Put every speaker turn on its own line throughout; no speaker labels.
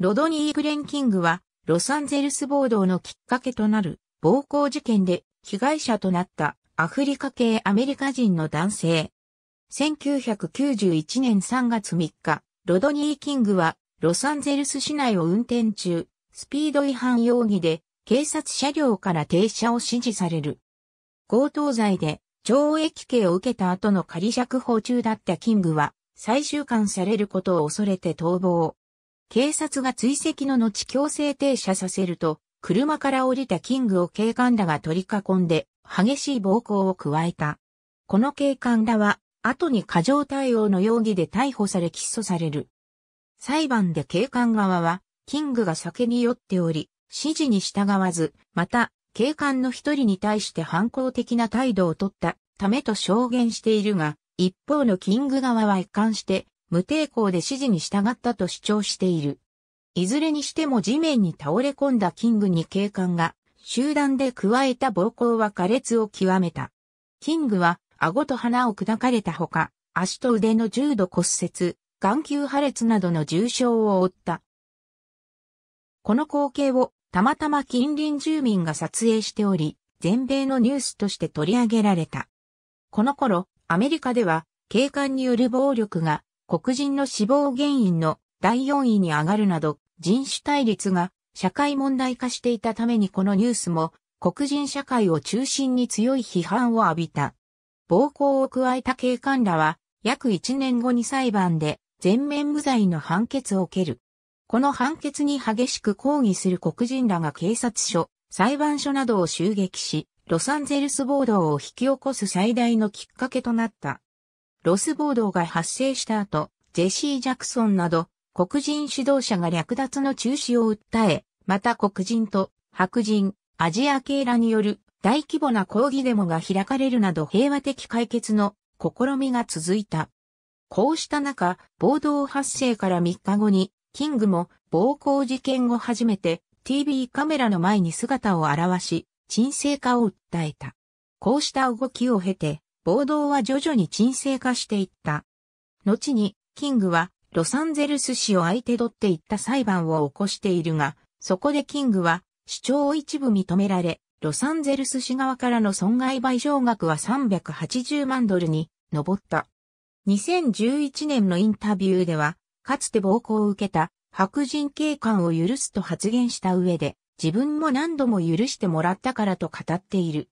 ロドニー・グレンキングは、ロサンゼルス暴動のきっかけとなる暴行事件で被害者となったアフリカ系アメリカ人の男性。1991年3月3日、ロドニー・キングはロサンゼルス市内を運転中、スピード違反容疑で警察車両から停車を指示される。強盗罪で懲役刑を受けた後の仮釈放中だったキングは最終監されることを恐れて逃亡。警察が追跡の後強制停車させると、車から降りたキングを警官らが取り囲んで、激しい暴行を加えた。この警官らは、後に過剰対応の容疑で逮捕され起訴される。裁判で警官側は、キングが酒に酔っており、指示に従わず、また、警官の一人に対して反抗的な態度をとったためと証言しているが、一方のキング側は一貫して、無抵抗で指示に従ったと主張している。いずれにしても地面に倒れ込んだキングに警官が、集団で加えた暴行は苛烈を極めた。キングは、顎と鼻を砕かれたほか、足と腕の重度骨折、眼球破裂などの重傷を負った。この光景を、たまたま近隣住民が撮影しており、全米のニュースとして取り上げられた。この頃、アメリカでは、警官による暴力が黒人の死亡原因の第4位に上がるなど、人種対立が社会問題化していたためにこのニュースも黒人社会を中心に強い批判を浴びた。暴行を加えた警官らは約1年後に裁判で全面無罪の判決を受ける。この判決に激しく抗議する黒人らが警察署、裁判所などを襲撃し、ロサンゼルス暴動を引き起こす最大のきっかけとなった。ロス暴動が発生した後、ジェシー・ジャクソンなど、黒人指導者が略奪の中止を訴え、また黒人と白人、アジア系らによる大規模な抗議デモが開かれるなど平和的解決の試みが続いた。こうした中、暴動発生から3日後に、キングも暴行事件後初めて TV カメラの前に姿を現し、沈静化を訴えた。こうした動きを経て、暴動は徐々に沈静化していった。後に、キングはロサンゼルス市を相手取っていった裁判を起こしているが、そこでキングは主張を一部認められ、ロサンゼルス市側からの損害賠償額は380万ドルに上った。2011年のインタビューでは、かつて暴行を受けた白人警官を許すと発言した上で、自分も何度も許してもらったからと語っている。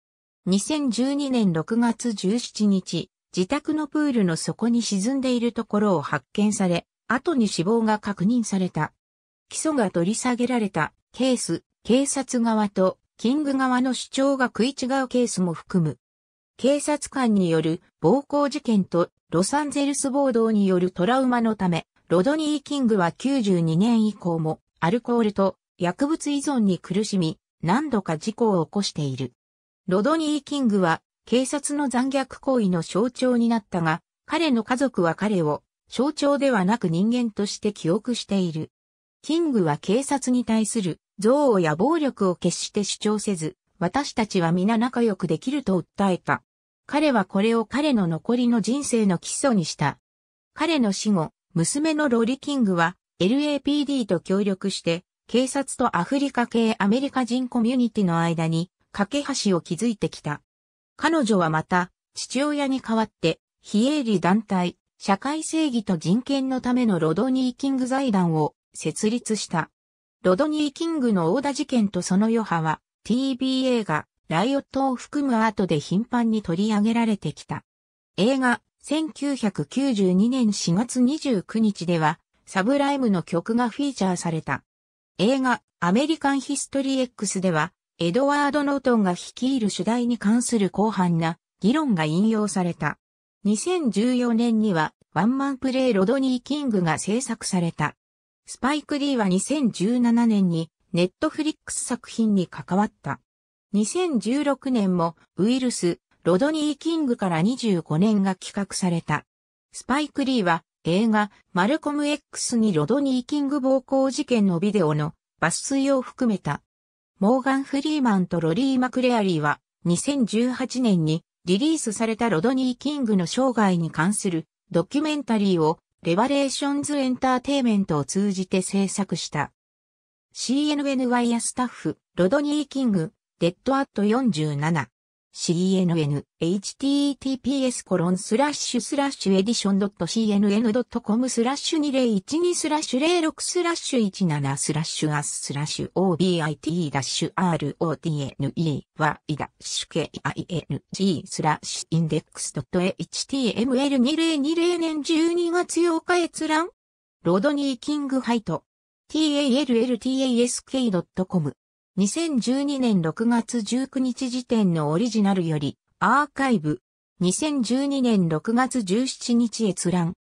2012年6月17日、自宅のプールの底に沈んでいるところを発見され、後に死亡が確認された。起訴が取り下げられたケース、警察側とキング側の主張が食い違うケースも含む。警察官による暴行事件とロサンゼルス暴動によるトラウマのため、ロドニー・キングは92年以降もアルコールと薬物依存に苦しみ、何度か事故を起こしている。ロドニー・キングは警察の残虐行為の象徴になったが、彼の家族は彼を象徴ではなく人間として記憶している。キングは警察に対する憎悪や暴力を決して主張せず、私たちは皆仲良くできると訴えた。彼はこれを彼の残りの人生の基礎にした。彼の死後、娘のロリ・キングは LAPD と協力して、警察とアフリカ系アメリカ人コミュニティの間に架け橋を築いてきた。彼女はまた、父親に代わって、非営利団体、社会正義と人権のためのロドニー・キング財団を設立した。ロドニー・キングの大田事件とその余波は、t b 映画、ライオットを含むアートで頻繁に取り上げられてきた。映画、1992年4月29日では、サブライムの曲がフィーチャーされた。映画、アメリカンヒストリー X では、エドワード・ノートンが率いる主題に関する広範な議論が引用された。2014年にはワンマンプレイロドニー・キングが制作された。スパイク・リーは2017年にネットフリックス作品に関わった。2016年もウイルス、ロドニー・キングから25年が企画された。スパイク・リーは映画マルコム X にロドニー・キング暴行事件のビデオの抜粋を含めたモーガン・フリーマンとロリー・マクレアリーは、2018年にリリースされたロドニー・キングの生涯に関するドキュメンタリーをレバレーションズ・エンターテイメントを通じて制作した。CNNY スタッフ、ロドニー・キング、デッドアット47。cnn.https コロンスラッシュスラッシュエディション .cnn.com スラッシュ2012スラッシュ06スラッシュ17スラッシュアススラッシュ obit ダッシュ rotne y ダッシュ king スラッシュインデックス .html2020 年12月8日閲覧ロードニーキングハイト talltask.com 2012年6月19日時点のオリジナルより、アーカイブ。2012年6月17日閲覧。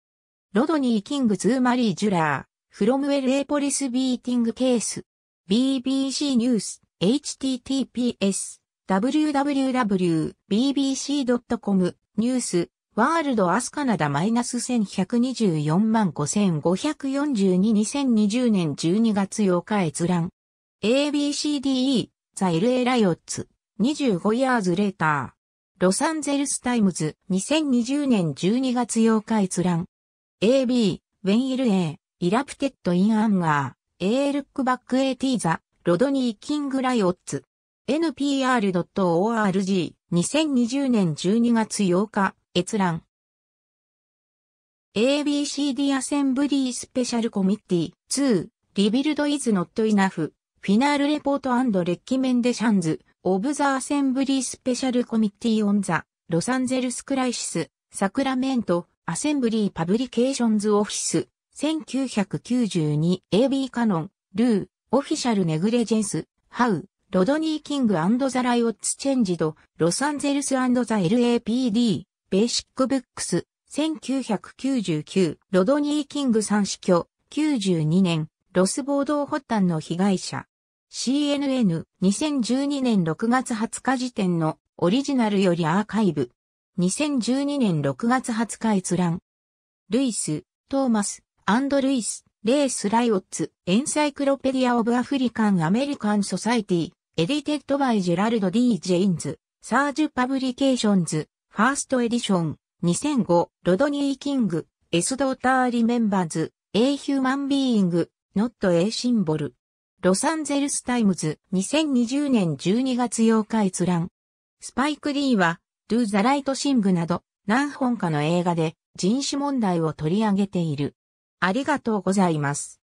ロドニー・キング・ズー・マリー・ジュラー、フロムウェル・エポリス・ビーティング・ケース。BBC ニュース、https、www.bbc.com、ニュース、ワールド・アスカナダ -1124 万55422020年12月8日閲覧。ABCDE、ザ・ LA ライオッツ、25 years later。ロサンゼルスタイムズ、2020年12月8日閲覧。AB、When LA、Erupted in Anger、A Look Back at the、ロドニー・キング・ライオッツ。npr.org、2020年12月8日、閲覧。ABCD アセンブリースペシャルコミッティ2、リビルドイズノットイナフ。フィナールレポートレッキメンデシャンズ、オブザーセンブリースペシャルコミッティオンザ、ロサンゼルスクライシス、サクラメント、アセンブリーパブリケーションズオフィス、1992 AB カノン、ルー、オフィシャルネグレジェンス、ハウ、ロドニー・キングザ・ライオッツ・チェンジド、ロサンゼルスザ・ LAPD、ベーシック・ブックス、1999、ロドニー・キング三死去、92年、ロス暴動発端の被害者。CNN 2012年6月20日時点のオリジナルよりアーカイブ。2012年6月20日閲覧。ルイス、トーマス、アンド・ルイス、レース・ライオッツ、エンサイクロペディア・オブ・アフリカン・アメリカン・ソサイティ、エディテッド・バイ・ジェラルド・ディ・ジェインズ、サージュ・パブリケーションズ、ファースト・エディション、2005、ロドニー・キング、エス・ドーター・リメンバーズ、A ヒューマン・ビーイング、ノット・ A シンボル。ロサンゼルスタイムズ2020年12月8日閲覧。スパイクーは、ドゥ・ザ・ライト・シングなど何本かの映画で人種問題を取り上げている。ありがとうございます。